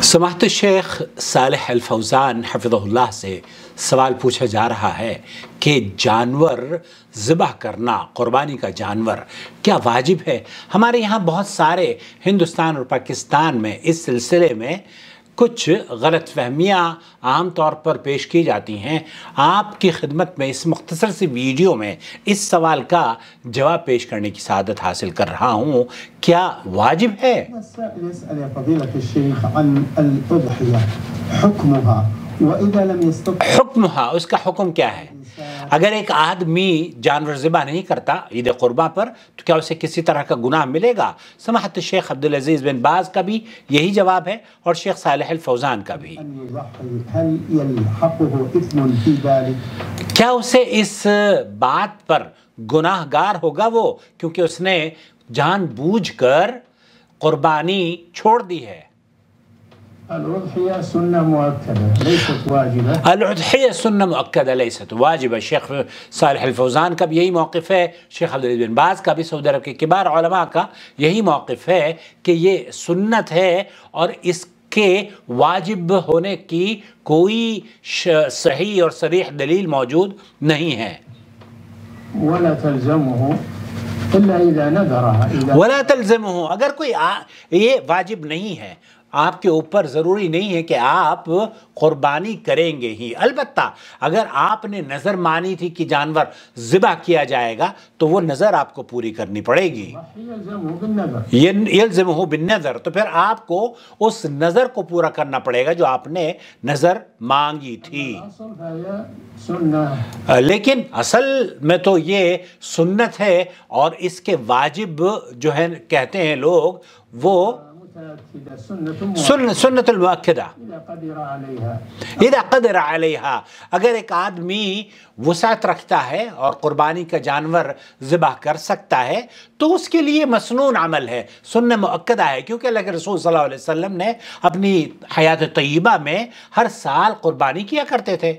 سماحت شیخ صالح الفوزان حفظ اللہ سے سوال پوچھا جا رہا ہے کہ جانور ذبح کرنا قربانی کا جانور کیا واجب ہے ہمارے یہاں بہت سارے ہندوستان اور پاکستان میں اس سلسلے میں کچھ غلط فہمیاں عام طور پر پیش کی جاتی ہیں آپ کی خدمت میں اس مختصر سی ویڈیو میں اس سوال کا جواب پیش کرنے کی سعادت حاصل کر رہا ہوں کیا واجب ہے اس کا حکم کیا ہے اگر ایک آدمی جانور ذبح نہیں کرتا عید قربا پر تو کیا اسے کسی طرح کا گناہ ملے گا سماحت شیخ عبدالعزیز بن باز کا بھی یہی جواب ہے اور شیخ صالح الفوزان کا بھی کیا اسے اس بات پر گناہ گار ہوگا وہ کیونکہ اس نے جان بوجھ کر قربانی چھوڑ دی ہے الأضحية سنة مؤكدة ليست واجبة الأضحية سنة مؤكدة ليست واجبة شیخ صالح الفوزان کا بھی یہی موقف ہے شیخ عبدالعزیز بن باز کا بھی سعودی عرب کے کبار علماء کا یہی موقف ہے کہ یہ سنت ہے اور اس کے واجب ہونے کی کوئی صحیح اور صریح دلیل موجود نہیں ہے ولا تلزمه الا اذا نذرها ولا تلزمه اگر کوئی آ... یہ واجب نہیں ہے آپ کے اوپر ضروری نہیں ہے کہ آپ قربانی کریں گے ہی البتہ اگر آپ نے نظر مانی تھی کہ جانور ذبح کیا جائے گا تو وہ نظر آپ کو پوری کرنی پڑے گی بن نظر تو پھر آپ کو اس نظر کو پورا کرنا پڑے گا جو آپ نے نظر مانگی تھی لیکن اصل میں تو یہ سنت ہے اور اس کے واجب جو ہے کہتے ہیں لوگ وہ سن سنت قدر علیها اگر ایک آدمی وسعت رکھتا ہے اور قربانی کا جانور ذبح کر سکتا ہے تو اس کے لیے مسنون عمل ہے سنِمعقدہ ہے کیونکہ رسول صلی اللہ علیہ وسلم نے اپنی حیات طیبہ میں ہر سال قربانی کیا کرتے تھے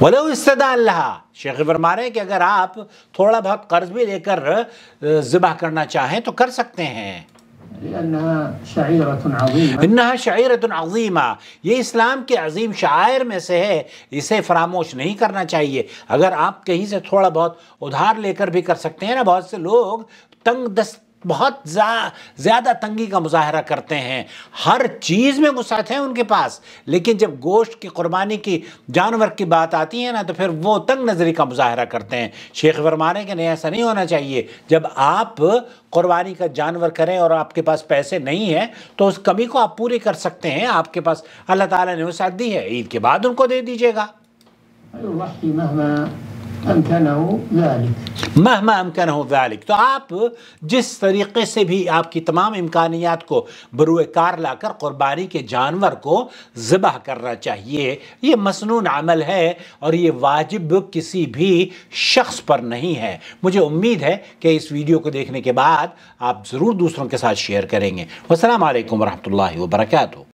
ولو استدان لها شیخ ہیں کہ اگر آپ تھوڑا بہت قرض بھی لے کر ذبح کرنا چاہیں تو کر سکتے ہیں شعیرت عظیمہ یہ اسلام کے عظیم شاعر میں سے ہے اسے فراموش نہیں کرنا چاہیے اگر آپ کہیں سے تھوڑا بہت ادھار لے کر بھی کر سکتے ہیں نا بہت سے لوگ تنگ دست بہت زیادہ تنگی کا مظاہرہ کرتے ہیں ہر چیز میں وسعت ہے ان کے پاس لیکن جب گوشت کی قربانی کی جانور کی بات آتی ہے نا تو پھر وہ تنگ نظری کا مظاہرہ کرتے ہیں شیخ فرمانے کہ نہیں ایسا نہیں ہونا چاہیے جب آپ قربانی کا جانور کریں اور آپ کے پاس پیسے نہیں ہیں تو اس کمی کو آپ پوری کر سکتے ہیں آپ کے پاس اللہ تعالیٰ نے وسعت دی ہے عید کے بعد ان کو دے دیجیے گا میں امکان تو آپ جس طریقے سے بھی آپ کی تمام امکانیات کو بروئے کار لا کر قربانی کے جانور کو ذبح کرنا چاہیے یہ مسنون عمل ہے اور یہ واجب کسی بھی شخص پر نہیں ہے مجھے امید ہے کہ اس ویڈیو کو دیکھنے کے بعد آپ ضرور دوسروں کے ساتھ شیئر کریں گے والسلام علیکم ورحمۃ اللہ وبرکاتہ